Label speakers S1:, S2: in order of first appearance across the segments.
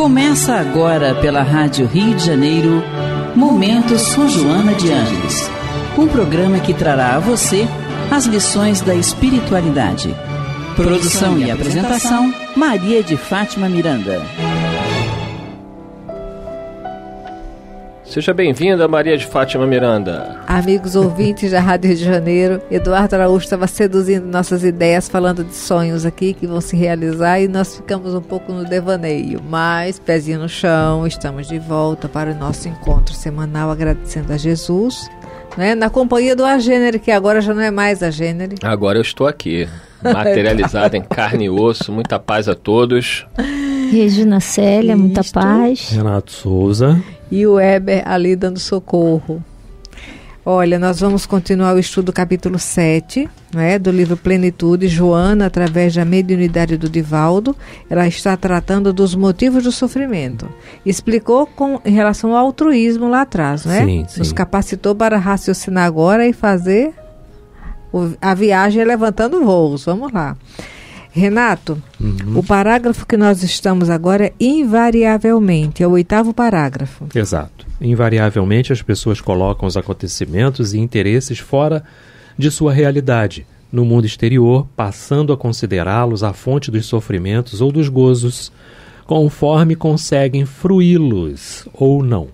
S1: Começa agora pela Rádio Rio de Janeiro, Momento São Joana de Ângeles. Um programa que trará a você as lições da espiritualidade. Produção e apresentação, Maria de Fátima
S2: Miranda. Seja bem-vinda, Maria de Fátima Miranda.
S1: Amigos ouvintes da Rádio Rio de Janeiro, Eduardo Araújo estava seduzindo nossas ideias, falando de sonhos aqui que vão se realizar e nós ficamos um pouco no devaneio. Mas, pezinho no chão, estamos de volta para o nosso encontro semanal agradecendo a Jesus. Né? Na companhia do Agênere, que agora já não é mais Agênere.
S2: Agora eu estou aqui, materializado em carne e osso. Muita paz a todos.
S1: Regina Célia, Cristo. muita paz.
S2: Renato
S3: Souza
S1: e o Weber ali dando socorro. Olha, nós vamos continuar o estudo do capítulo 7, né, do livro Plenitude, Joana, através da mediunidade do Divaldo, ela está tratando dos motivos do sofrimento. Explicou com em relação ao altruísmo lá atrás, né? Sim, sim. Nos capacitou para raciocinar agora e fazer a viagem levantando voos. Vamos lá. Renato, uhum. o parágrafo que nós estamos agora é invariavelmente, é o oitavo parágrafo.
S3: Exato. Invariavelmente as pessoas colocam os acontecimentos e interesses fora de sua realidade, no mundo exterior, passando a considerá-los a fonte dos sofrimentos ou dos gozos, conforme conseguem fruí-los ou não.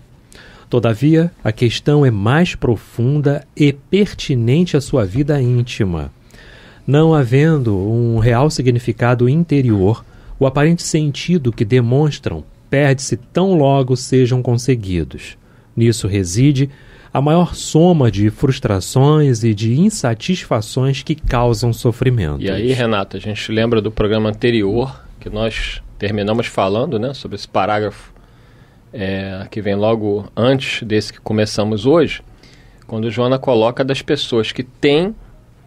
S3: Todavia, a questão é mais profunda e pertinente à sua vida íntima não havendo um real significado interior, o aparente sentido que demonstram perde-se tão logo sejam conseguidos. Nisso reside a maior soma de frustrações e de insatisfações que causam sofrimento. E aí,
S2: Renato, a gente lembra do programa anterior que nós terminamos falando né, sobre esse parágrafo é, que vem logo antes desse que começamos hoje, quando Joana coloca das pessoas que têm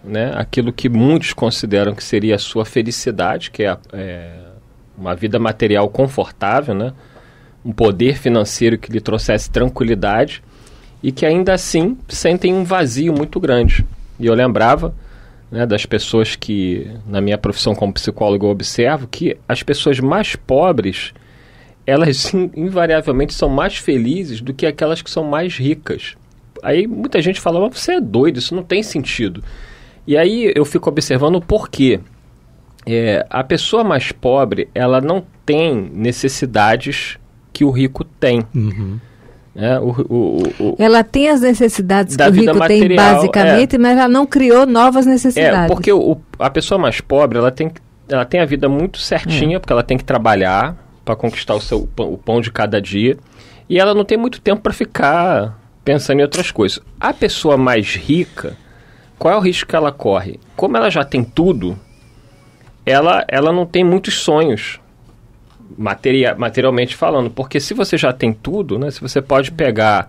S2: né, aquilo que muitos consideram que seria a sua felicidade, que é, é uma vida material confortável, né, um poder financeiro que lhe trouxesse tranquilidade e que ainda assim sentem um vazio muito grande. E eu lembrava né, das pessoas que, na minha profissão como psicólogo, eu observo que as pessoas mais pobres, elas invariavelmente são mais felizes do que aquelas que são mais ricas. Aí muita gente fala, mas você é doido, isso não tem sentido. E aí eu fico observando por quê. É, a pessoa mais pobre, ela não tem necessidades que o rico tem. Uhum. É, o, o, o,
S1: ela tem as necessidades que o rico material, tem basicamente, é. mas ela não criou novas é, necessidades. É, porque
S2: a pessoa mais pobre, ela tem, ela tem a vida muito certinha, hum. porque ela tem que trabalhar para conquistar o, seu, o pão de cada dia. E ela não tem muito tempo para ficar pensando em outras coisas. A pessoa mais rica qual é o risco que ela corre? Como ela já tem tudo, ela, ela não tem muitos sonhos, materialmente falando. Porque se você já tem tudo, né, se você pode pegar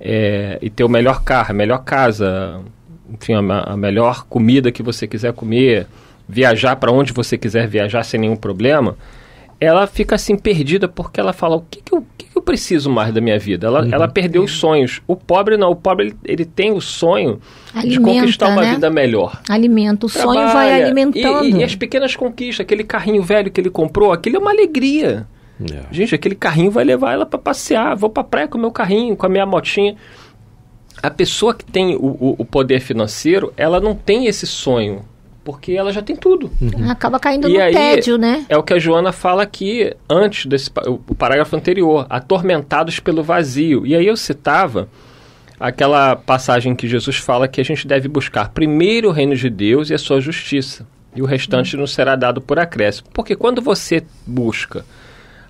S2: é, e ter o melhor carro, a melhor casa, enfim, a, a melhor comida que você quiser comer, viajar para onde você quiser viajar sem nenhum problema ela fica assim perdida porque ela fala: o que, que, eu, que que eu preciso mais da minha vida? Ela, uhum. ela perdeu os sonhos. O pobre não, o pobre ele, ele tem o sonho Alimenta, de conquistar uma né? vida melhor.
S4: Alimenta, o Trabalha, sonho vai alimentando. E, e, e, as
S2: pequenas conquistas, aquele carrinho velho que ele comprou, aquele é uma alegria. É. Gente, aquele carrinho vai levar ela para passear. Vou para praia com o meu carrinho, com a minha motinha. A pessoa que tem o, o, o poder financeiro, ela não tem esse sonho porque ela já tem tudo. Uhum. Acaba caindo e no aí, tédio, né? É o que a Joana fala aqui antes desse o parágrafo anterior, atormentados pelo vazio. E aí eu citava aquela passagem que Jesus fala que a gente deve buscar primeiro o reino de Deus e a sua justiça, e o restante uhum. nos será dado por acréscimo. Porque quando você busca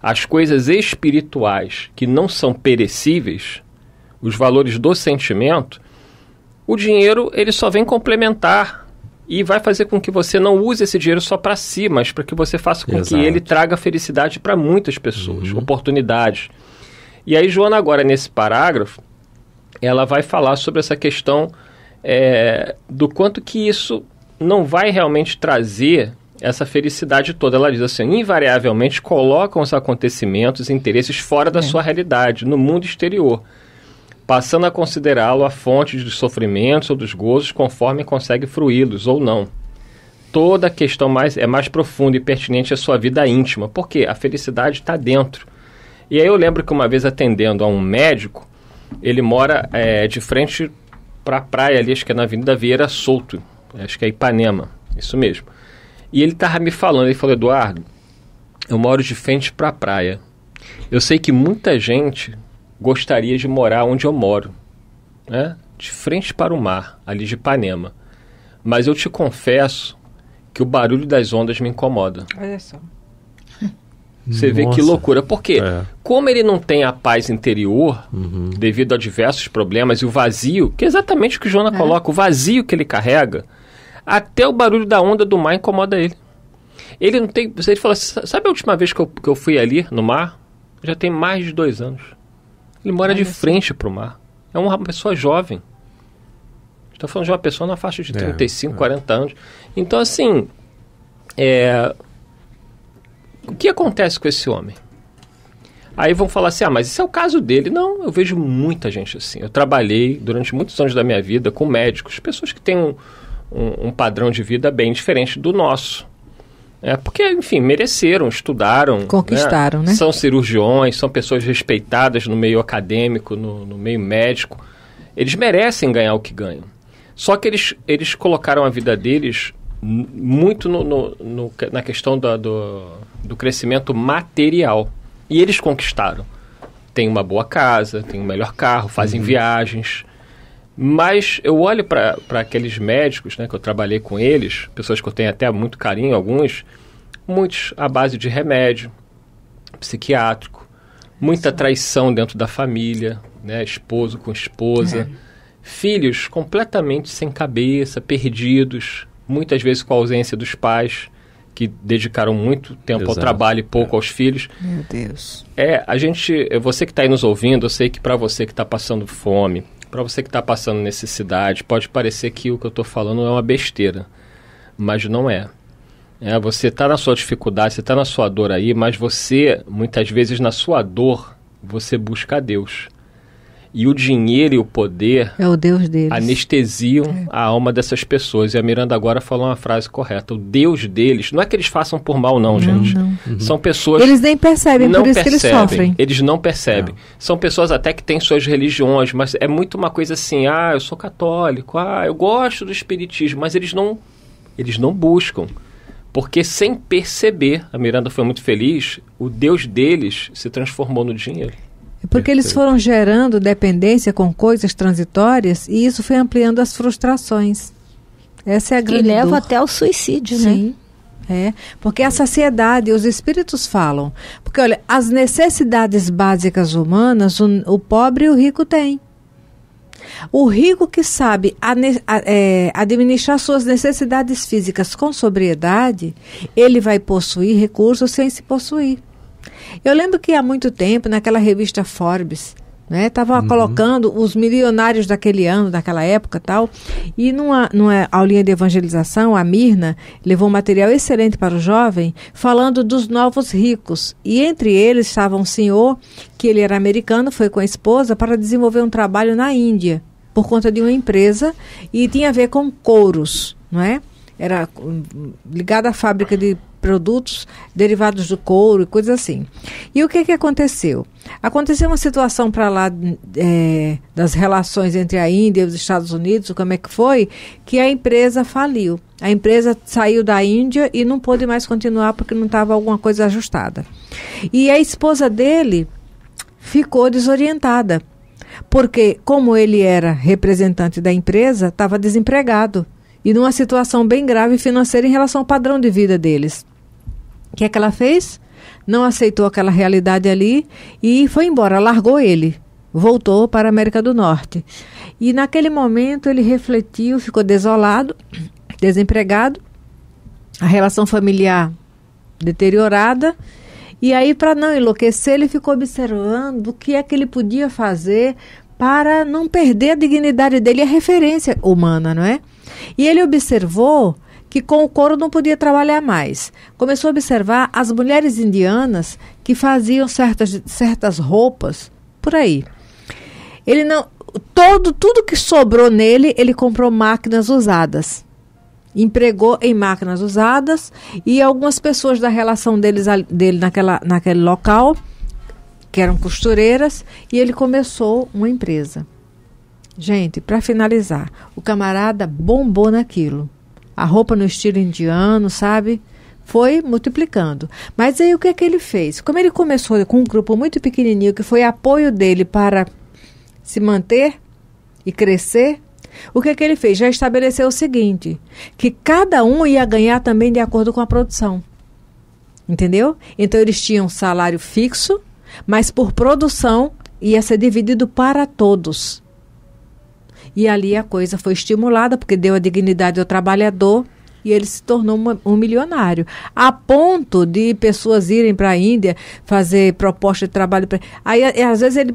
S2: as coisas espirituais que não são perecíveis, os valores do sentimento, o dinheiro ele só vem complementar e vai fazer com que você não use esse dinheiro só para si, mas para que você faça com Exato. que ele traga felicidade para muitas pessoas, uhum. oportunidades. E aí, Joana, agora nesse parágrafo, ela vai falar sobre essa questão é, do quanto que isso não vai realmente trazer essa felicidade toda. Ela diz assim: invariavelmente colocam os acontecimentos e interesses fora da é. sua realidade, no mundo exterior passando a considerá-lo a fonte dos sofrimentos ou dos gozos conforme consegue fruí-los ou não. Toda a questão mais, é mais profunda e pertinente à sua vida íntima, porque a felicidade está dentro. E aí eu lembro que uma vez atendendo a um médico, ele mora é, de frente para a praia ali, acho que é na Avenida Vieira Solto, acho que é Ipanema, isso mesmo. E ele estava me falando, ele falou, Eduardo, eu moro de frente para a praia. Eu sei que muita gente gostaria de morar onde eu moro, né? de frente para o mar, ali de Ipanema. Mas eu te confesso que o barulho das ondas me incomoda.
S1: Olha só. Você
S2: Nossa. vê que loucura. Porque, é. como ele não tem a paz interior, uhum. devido a diversos problemas, e o vazio, que é exatamente o que o Jonah é. coloca, o vazio que ele carrega, até o barulho da onda do mar incomoda ele. Ele não tem. Ele fala, sabe a última vez que eu, que eu fui ali no mar? Já tem mais de dois anos. Ele mora Olha de frente para o mar. É uma pessoa jovem. Estou tá falando de uma pessoa na faixa de 35, é, 40 é. anos. Então, assim, é... o que acontece com esse homem? Aí vão falar assim: ah, mas isso é o caso dele. Não, eu vejo muita gente assim. Eu trabalhei durante muitos anos da minha vida com médicos, pessoas que têm um, um, um padrão de vida bem diferente do nosso. É porque, enfim, mereceram, estudaram. Né? Conquistaram, né? né? São cirurgiões, são pessoas respeitadas no meio acadêmico, no, no, meio médico. Eles merecem ganhar o que ganham. Só que eles, eles colocaram a vida deles muito no, no, no na questão da, do, do crescimento material. E eles conquistaram. Tem uma boa casa, tem um melhor carro, fazem uhum. viagens, mas eu olho para aqueles médicos né, que eu trabalhei com eles, pessoas que eu tenho até muito carinho, alguns, muitos à base de remédio psiquiátrico, muita traição dentro da família, né, esposo com esposa, é. filhos completamente sem cabeça, perdidos, muitas vezes com a ausência dos pais que dedicaram muito tempo Exato. ao trabalho e pouco é. aos filhos. Meu Deus. É, a gente, você que está aí nos ouvindo, eu sei que para você que está passando fome, para você que está passando necessidade, pode parecer que o que eu estou falando é uma besteira, mas não é. É, você está na sua dificuldade, você está na sua dor aí, mas você, muitas vezes, na sua dor, você busca a Deus. E o dinheiro e o poder é
S1: o Deus deles.
S2: anestesiam é. a alma dessas pessoas. E a Miranda agora falou uma frase correta. O Deus deles, não é que eles façam por mal, não, não gente. Não. Uhum. São pessoas. Eles nem
S1: percebem, não por isso percebem, que eles sofrem.
S2: Eles não percebem. Não. São pessoas até que têm suas religiões, mas é muito uma coisa assim: ah, eu sou católico, ah, eu gosto do espiritismo, mas eles não, eles não buscam. Porque sem perceber, a Miranda foi muito feliz, o Deus deles se transformou no dinheiro.
S1: É porque eles foram gerando dependência com coisas transitórias e isso foi ampliando as frustrações. Essa é a grande. E leva dor. até ao suicídio, né? Sim. né? É, porque a saciedade, os espíritos falam. Porque, olha, as necessidades básicas humanas, o, o pobre e o rico têm. O rico que sabe a, a, é, administrar suas necessidades físicas com sobriedade, ele vai possuir recursos sem se possuir. Eu lembro que há muito tempo, naquela revista Forbes, né? Tava uhum. colocando os milionários daquele ano, daquela época, tal. E numa, numa aulinha de evangelização, a Mirna levou um material excelente para o jovem, falando dos novos ricos. E entre eles estava um senhor que ele era americano, foi com a esposa para desenvolver um trabalho na Índia por conta de uma empresa e tinha a ver com couros, não é? era hum, ligada à fábrica de produtos derivados do couro e coisas assim. E o que, é que aconteceu? Aconteceu uma situação para lá é, das relações entre a Índia e os Estados Unidos, como é que foi, que a empresa faliu. A empresa saiu da Índia e não pôde mais continuar porque não estava alguma coisa ajustada. E a esposa dele ficou desorientada, porque como ele era representante da empresa, estava desempregado e numa situação bem grave financeira em relação ao padrão de vida deles. O que é que ela fez? Não aceitou aquela realidade ali e foi embora, largou ele, voltou para a América do Norte. E naquele momento ele refletiu, ficou desolado, desempregado, a relação familiar deteriorada. E aí, para não enlouquecer, ele ficou observando o que é que ele podia fazer para não perder a dignidade dele e a referência humana, não é? E ele observou que com o couro não podia trabalhar mais. Começou a observar as mulheres indianas que faziam certas, certas roupas por aí. Ele não todo tudo que sobrou nele, ele comprou máquinas usadas. Empregou em máquinas usadas e algumas pessoas da relação deles, dele naquela, naquele local, que eram costureiras, e ele começou uma empresa. Gente, para finalizar, o camarada bombou naquilo. A roupa no estilo indiano, sabe? Foi multiplicando. Mas aí o que é que ele fez? Como ele começou com um grupo muito pequenininho que foi apoio dele para se manter e crescer, o que é que ele fez? Já estabeleceu o seguinte, que cada um ia ganhar também de acordo com a produção. Entendeu? Então eles tinham salário fixo, mas por produção ia ser dividido para todos. E ali a coisa foi estimulada, porque deu a dignidade ao trabalhador e ele se tornou uma, um milionário. A ponto de pessoas irem para a Índia fazer proposta de trabalho. Pra... Aí, às vezes, ele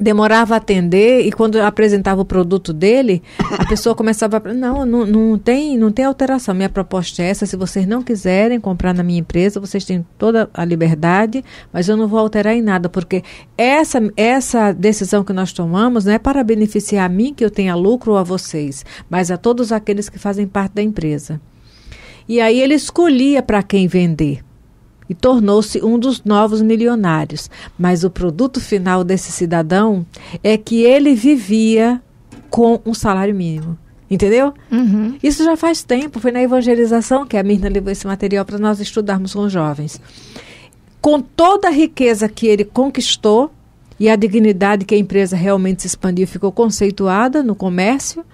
S1: demorava a atender e quando apresentava o produto dele, a pessoa começava a, não, não, não tem, não tem alteração. Minha proposta é essa, se vocês não quiserem comprar na minha empresa, vocês têm toda a liberdade, mas eu não vou alterar em nada, porque essa essa decisão que nós tomamos não é para beneficiar a mim que eu tenha lucro ou a vocês, mas a todos aqueles que fazem parte da empresa. E aí ele escolhia para quem vender e tornou-se um dos novos milionários. Mas o produto final desse cidadão é que ele vivia com um salário mínimo. Entendeu? Uhum. Isso já faz tempo. Foi na evangelização que a Mirna levou esse material para nós estudarmos com os jovens. Com toda a riqueza que ele conquistou e a dignidade que a empresa realmente se expandiu ficou conceituada no comércio,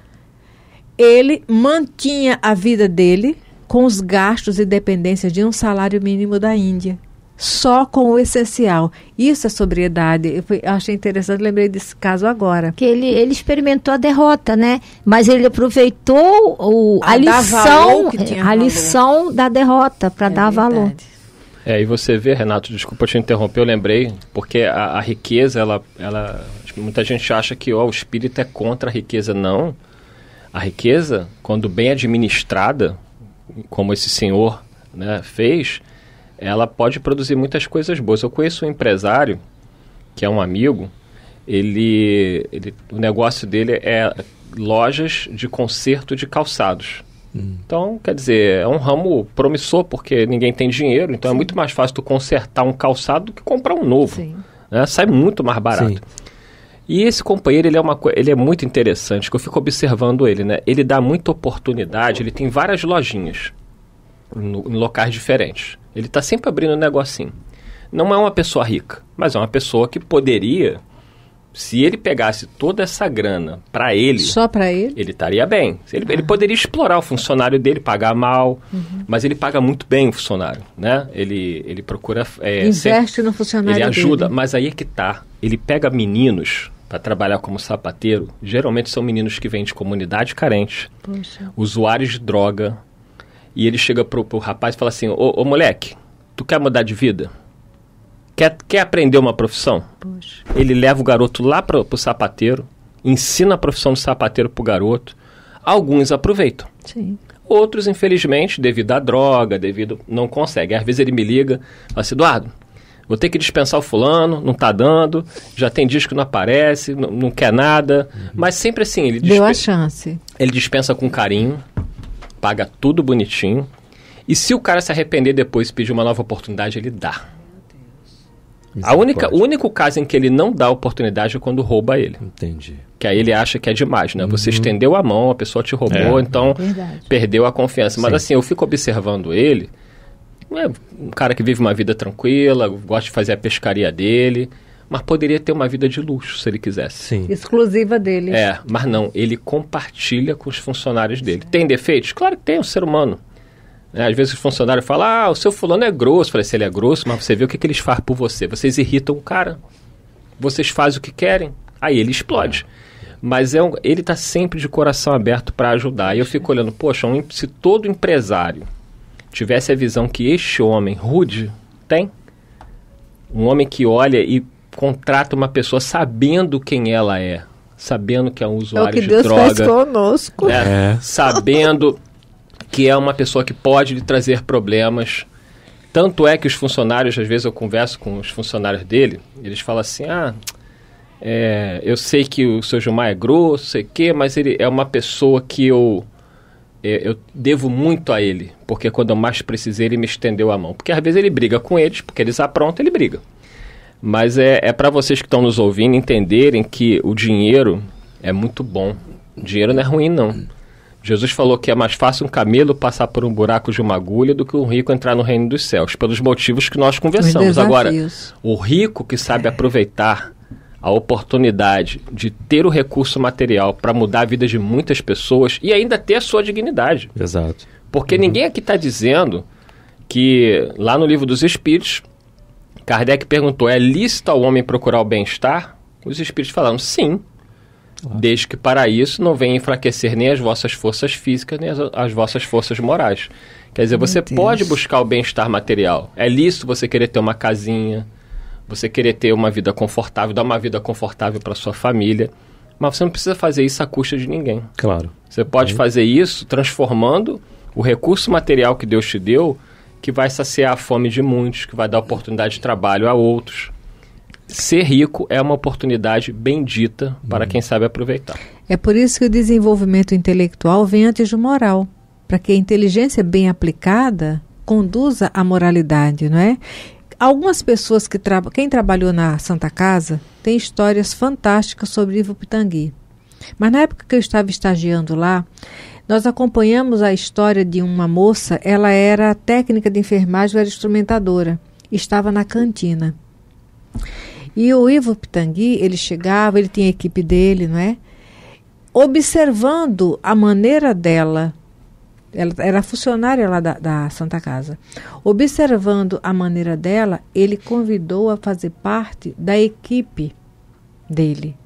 S1: ele mantinha a vida dele com os gastos e dependências de um salário mínimo da Índia. Só com o essencial. Isso é sobriedade. Eu, fui, eu achei interessante, lembrei desse caso agora. Que ele, ele experimentou a derrota, né?
S4: Mas ele aproveitou
S1: o, a, a lição,
S4: a lição da derrota para é dar verdade. valor.
S2: É, e você vê, Renato, desculpa te interromper, eu lembrei, porque a, a riqueza, ela, ela, muita gente acha que o espírito é contra a riqueza. Não. A riqueza, quando bem administrada, como esse senhor né, fez, ela pode produzir muitas coisas boas. Eu conheço um empresário que é um amigo, ele, ele o negócio dele é lojas de conserto de calçados. Hum. Então, quer dizer, é um ramo promissor porque ninguém tem dinheiro, então é Sim. é muito mais fácil tu consertar um calçado do que comprar um novo. Né? Sai muito mais barato. Sim. E esse companheiro, ele é, uma, ele é muito interessante, que eu fico observando ele, né? Ele dá muita oportunidade, ele tem várias lojinhas no, em locais diferentes. Ele está sempre abrindo um negocinho. Não é uma pessoa rica, mas é uma pessoa que poderia, se ele pegasse toda essa grana para ele... Só para ele? Ele estaria bem. Ele, ah. ele, poderia explorar o funcionário dele, pagar mal, uhum. mas ele paga muito bem o funcionário, né? Ele, ele procura... É, Investe
S1: no funcionário Ele ajuda, dele.
S2: mas aí é que tá. Ele pega meninos para trabalhar como sapateiro, geralmente são meninos que vêm de comunidade carente, usuários de droga, e ele chega pro, pro rapaz e fala assim: ô, ô, moleque, tu quer mudar de vida? Quer, quer aprender uma profissão? Ele leva o garoto lá pro, pro sapateiro, ensina a profissão do sapateiro pro garoto. Alguns aproveitam. Sim. Outros, infelizmente, devido à droga, devido. não conseguem. Às vezes ele me liga, fala assim, Eduardo, Vou ter que dispensar o fulano, não tá dando, já tem disco que não aparece, não, não quer nada. Uhum. Mas sempre assim, ele Deu a chance. Ele dispensa com carinho, paga tudo bonitinho. E se o cara se arrepender depois e pedir uma nova oportunidade, ele dá. Isso a única, o único caso em que ele não dá oportunidade é quando rouba ele. Entendi. Que aí ele acha que é demais, né? Uhum. Você estendeu a mão, a pessoa te roubou, é. então perdeu a confiança. Mas Sim. assim, eu fico observando ele é um cara que vive uma vida tranquila, gosta de fazer a pescaria dele, mas poderia ter uma vida de luxo se ele quisesse. Sim.
S1: Exclusiva
S2: dele. É, mas não, ele compartilha com os funcionários dele. Sim. Tem defeitos? Claro que tem, o um ser humano. É, às vezes os funcionários falam, ah, o seu fulano é grosso. Eu falei, se ele é grosso, mas você vê o que, que eles fazem por você. Vocês irritam o cara, vocês fazem o que querem, aí ele explode. É mas é um, ele está sempre de coração aberto para ajudar. E eu fico olhando, poxa, um, se todo empresário tivesse a visão que este homem, Rude, tem, um homem que olha e contrata uma pessoa sabendo quem ela é, sabendo que é um é usuário é de Deus droga, faz
S1: conosco. Né?
S2: É. sabendo que é uma pessoa que pode lhe trazer problemas. Tanto é que os funcionários, às vezes eu converso com os funcionários dele, eles falam assim: ah, é, eu sei que o seu Gilmar é grosso, sei o quê, mas ele é uma pessoa que eu eu devo muito a ele, porque quando eu mais precisei, ele me estendeu a mão. Porque às vezes ele briga com eles, porque eles aprontam, ele briga. Mas é, é para vocês que estão nos ouvindo entenderem que o dinheiro é muito bom. O dinheiro não é ruim, não. Jesus falou que é mais fácil um camelo passar por um buraco de uma agulha do que um rico entrar no reino dos céus, pelos motivos que nós conversamos. Agora, o rico que sabe é. aproveitar a oportunidade de ter o recurso material para mudar a vida de muitas pessoas e ainda ter a sua dignidade. Exato. Porque uhum. ninguém aqui está dizendo que lá no livro dos Espíritos, Kardec perguntou: é lícito ao homem procurar o bem-estar? Os Espíritos falaram: sim. Desde que para isso não venha enfraquecer nem as vossas forças físicas, nem as, as vossas forças morais. Quer dizer, você pode buscar o bem-estar material. É lícito você querer ter uma casinha, você querer ter uma vida confortável, dar uma vida confortável para sua família. Mas você não precisa fazer isso à custa de ninguém. Claro. Você pode é. fazer isso transformando o recurso material que Deus te deu, que vai saciar a fome de muitos, que vai dar oportunidade de trabalho a outros. Ser rico é uma oportunidade bendita para uhum. quem sabe aproveitar.
S1: É por isso que o desenvolvimento intelectual vem antes do moral, para que a inteligência bem aplicada conduza à moralidade, não é? Algumas pessoas que tra... quem trabalhou na Santa Casa tem histórias fantásticas sobre Ivo Pitangui. Mas na época que eu estava estagiando lá, nós acompanhamos a história de uma moça, ela era técnica de enfermagem, era instrumentadora, estava na cantina. E o Ivo Pitangui, ele chegava, ele tinha a equipe dele, não é? Observando a maneira dela ela era funcionária lá da, da Santa Casa. Observando a maneira dela, ele convidou a fazer parte da equipe dele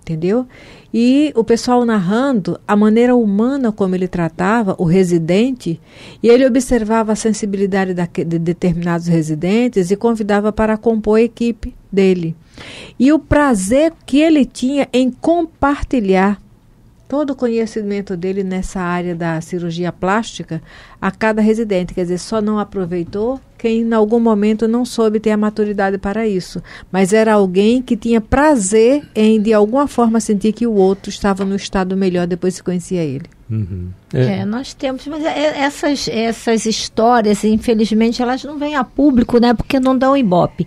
S1: entendeu? E o pessoal narrando a maneira humana como ele tratava o residente, e ele observava a sensibilidade de determinados residentes e convidava para compor a equipe dele. E o prazer que ele tinha em compartilhar todo o conhecimento dele nessa área da cirurgia plástica a cada residente. Quer dizer, só não aproveitou quem em algum momento não soube ter a maturidade para isso, mas era alguém que tinha prazer em de alguma forma sentir que o outro estava no estado melhor depois que conhecia ele. Uhum. É. é.
S4: nós temos, mas é, é, essas essas histórias, infelizmente, elas não vêm a público, né? Porque não dão ibope.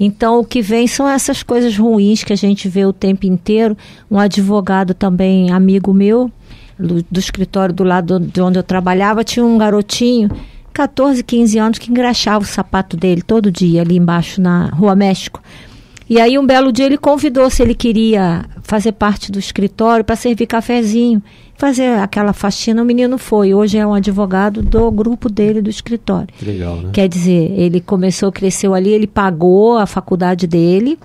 S4: Então, o que vem são essas coisas ruins que a gente vê o tempo inteiro. Um advogado também, amigo meu, do, do escritório do lado de onde eu trabalhava, tinha um garotinho, 14, 15 anos, que engraxava o sapato dele todo dia ali embaixo na Rua México. E aí um belo dia ele convidou se ele queria fazer parte do escritório para servir cafezinho, fazer aquela faxina. O menino foi. Hoje é um advogado do grupo dele do escritório. Legal, né? Quer dizer, ele começou, cresceu ali, ele pagou a faculdade dele.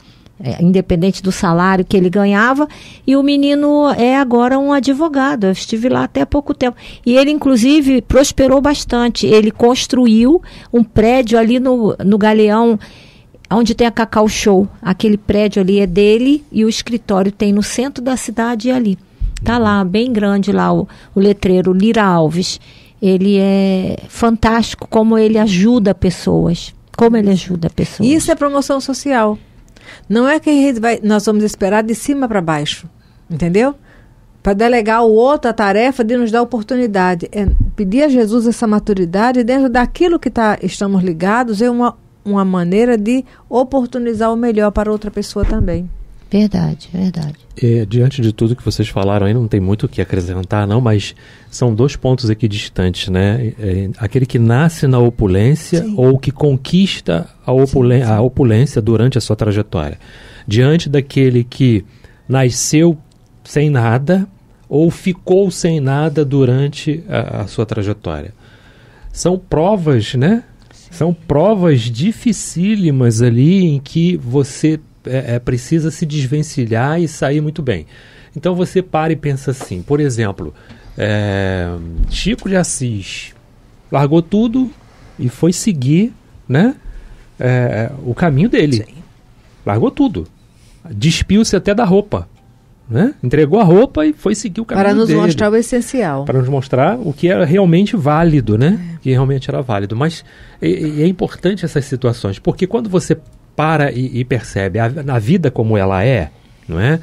S4: É, independente do salário que ele ganhava, e o menino é agora um advogado. Eu estive lá até pouco tempo. E ele, inclusive, prosperou bastante. Ele construiu um prédio ali no, no Galeão onde tem a Cacau Show. Aquele prédio ali é dele e o escritório tem no centro da cidade e ali. Tá lá, bem grande lá o, o letreiro Lira Alves. Ele é fantástico como ele ajuda pessoas. Como ele ajuda pessoas. Isso é
S1: promoção social. Não é que vai, nós vamos esperar de cima para baixo, entendeu? Para delegar outra outro a tarefa de nos dar oportunidade. É pedir a Jesus essa maturidade dentro daquilo que tá, estamos ligados é uma uma maneira de oportunizar o melhor para outra pessoa também.
S3: Verdade, verdade. diante de tudo que vocês falaram aí, não tem muito o que acrescentar, não, mas são dois pontos aqui distantes, né? É, aquele que nasce na opulência sim. ou que conquista a, opulê sim, sim. a opulência durante a sua trajetória. Diante daquele que nasceu sem nada ou ficou sem nada durante a, a sua trajetória. São provas, né? São provas dificílimas ali em que você é, é, precisa se desvencilhar e sair muito bem. Então você para e pensa assim, por exemplo, é, Chico de Assis largou tudo e foi seguir né, é, o caminho dele. Sim. Largou tudo. Despiu-se até da roupa. Né? Entregou a roupa e foi seguir o caminho Para nos dele, mostrar
S1: o essencial.
S3: Para nos mostrar o que era realmente válido, né? É. Que realmente era válido. Mas é, é, é importante essas situações, porque quando você para e, e percebe a, a, vida como ela é, não é?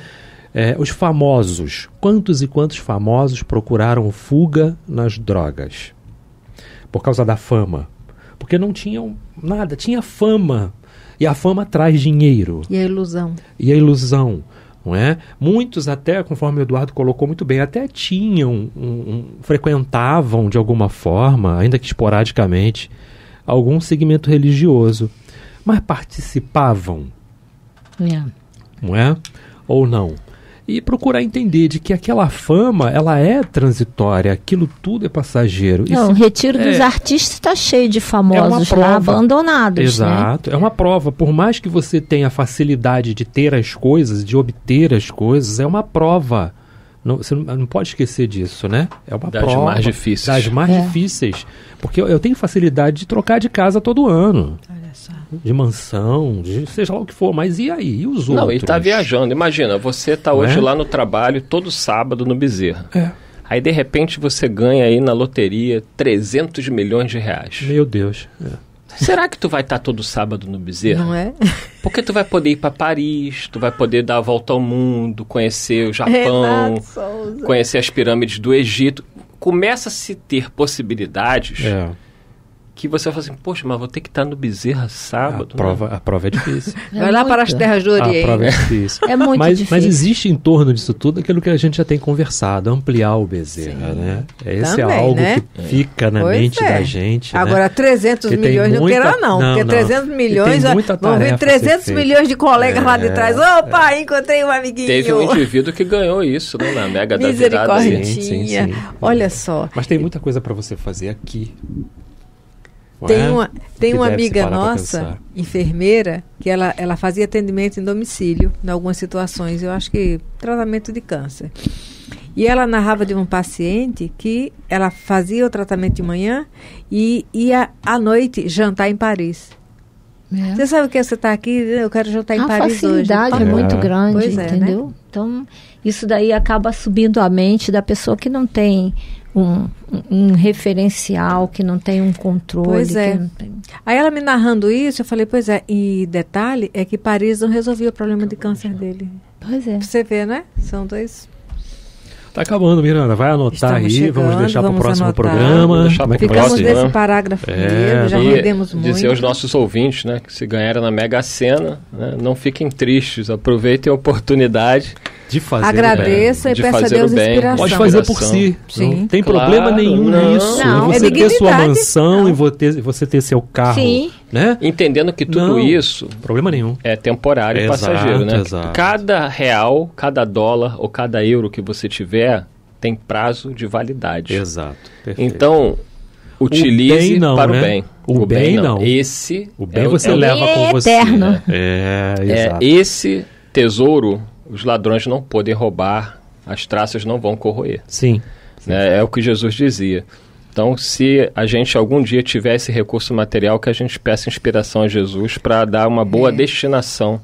S3: é? Os famosos, quantos e quantos famosos procuraram fuga nas drogas por causa da fama, porque não tinham nada, tinha fama e a fama traz dinheiro e a ilusão e a ilusão não é? Muitos até, conforme o Eduardo colocou muito bem, até tinham, um, um, frequentavam de alguma forma, ainda que esporadicamente, algum segmento religioso, mas participavam. Yeah. É. Não é? Ou não? e procurar entender de que aquela fama ela é transitória, aquilo tudo é passageiro. Não, Isso, o retiro é, dos
S4: artistas está cheio de é famosos é lá abandonados. Né? Exato,
S3: né? é uma prova. Por mais que você tenha facilidade de ter as coisas, de obter as coisas, é uma prova. Não, você não, pode esquecer disso, né? É uma das prova. Das mais difíceis. Das mais é. difíceis. Porque eu, eu, tenho facilidade de trocar de casa todo ano. Ah, essa. De mansão, de seja lá o que for, mas e aí? E os tá outros? Não, e tá
S2: viajando. Imagina, você tá hoje é? lá no trabalho, todo sábado no Bezerra. É. Aí, de repente, você ganha aí na loteria 300 milhões de reais. Meu Deus. É. Será que tu vai estar tá todo sábado no Bezerra? Não é? Porque tu vai poder ir para Paris, tu vai poder dar a volta ao mundo, conhecer o Japão, conhecer as pirâmides do Egito. Começa a se ter possibilidades é que você fala assim, poxa, mas vou ter que estar no Bezerra sábado. A prova, né? a prova é difícil. É vai lá para as terras do
S1: Oriente. A prova é difícil. é muito mas, difícil. Mas
S3: existe em torno disso tudo aquilo que a gente já tem conversado, ampliar o Bezerra, Sim. né? Esse é Também, é algo né? que fica na pois mente
S1: é. da
S2: gente. Né? Agora,
S1: né? 300 milhões muita... não queira não, não, porque não. 300 milhões, vão vir 300 milhões de colegas é. lá de é. trás. Opa, encontrei um amiguinho. Teve um
S2: indivíduo que ganhou isso né, na Mega da Virada. Sim, sim,
S1: sim,
S3: Olha só. Mas tem muita coisa para você fazer aqui tem é, uma, tem uma amiga nossa,
S1: enfermeira, que ela, ela fazia atendimento em domicílio, em algumas situações, eu acho que tratamento de câncer. E ela narrava de um paciente que ela fazia o tratamento de manhã e ia à noite jantar em Paris. É. Você sabe o que você está aqui? Né? Eu quero jantar em a Paris hoje. A facilidade é, é muito grande, é, né? entendeu? Né? Então, isso daí acaba
S4: subindo a mente da pessoa que não tem um, um, referencial, que não tem um controle. Pois é.
S1: Aí ela me narrando isso, eu falei, pois é, e detalhe é que Paris não resolvia o problema Acabou de câncer já. dele. Pois é. Pra você vê, né? São dois
S3: Tá acabando, Miranda. Vai anotar Estamos aí. Chegando, vamos deixar para o próximo anotar. programa. Vamos deixar para o é próximo. Ficamos né? nesse parágrafo é, já
S2: rendemos muito. Dizer aos nossos ouvintes, né, que se ganharam na Mega Sena, né, não fiquem tristes. Aproveitem a oportunidade de fazer Agradeça é. e de peça a Deus inspiração. Pode fazer por si. Sim. Não
S3: tem claro, problema nenhum não. nisso. Não, é você é ter sua mansão, não. e você, ter seu carro. Sim.
S2: Né? Entendendo que tudo não, isso. Problema nenhum. É temporário e passageiro, né? exato, né? Cada real, cada dólar ou cada euro que você tiver tem prazo de validade. Exato. Perfeito. Então, utilize o não, para né? o bem. O, o bem, bem, não. Esse. É o bem é você leva é com você. Né? É, exato. É, esse tesouro os ladrões não podem roubar, as traças não vão corroer. Sim. né? sim. É o que Jesus dizia. Então, se a gente algum dia tiver esse recurso material, que a gente peça inspiração a Jesus para dar uma boa é. destinação,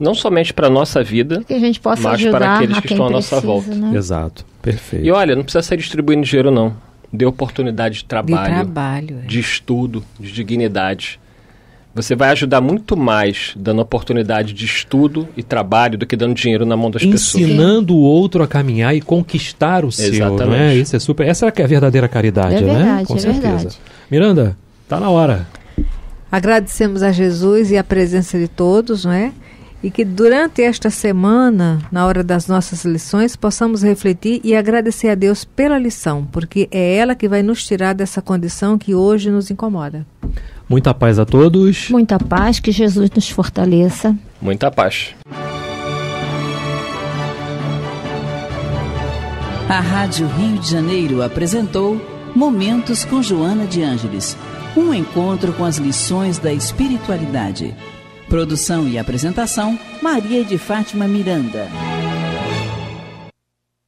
S2: não somente para a nossa vida, que a gente possa mas para aqueles que estão à nossa volta. Né?
S3: Exato, perfeito. E
S2: olha, não precisa sair distribuindo dinheiro, não. Dê oportunidade de trabalho, de, trabalho, é. de estudo, de dignidade você vai ajudar muito mais dando oportunidade de estudo e trabalho do que dando dinheiro na mão das Ensinando pessoas. Ensinando
S3: o outro a caminhar e conquistar o Exatamente. seu, né? Exatamente. Isso é super. Essa é a verdadeira caridade, é né? verdade, né? Com é certeza. Verdade. Miranda, tá na hora.
S1: Agradecemos a Jesus e a presença de todos, não é? e que durante esta semana, na hora das nossas lições, possamos refletir e agradecer a Deus pela lição, porque é ela que vai nos tirar dessa condição que hoje nos incomoda.
S2: Muita paz a todos.
S1: Muita paz, que Jesus nos
S2: fortaleça. Muita paz.
S1: A Rádio Rio de Janeiro apresentou Momentos com Joana de Ângeles, um encontro com as lições da espiritualidade. Produção e apresentação: Maria de Fátima Miranda.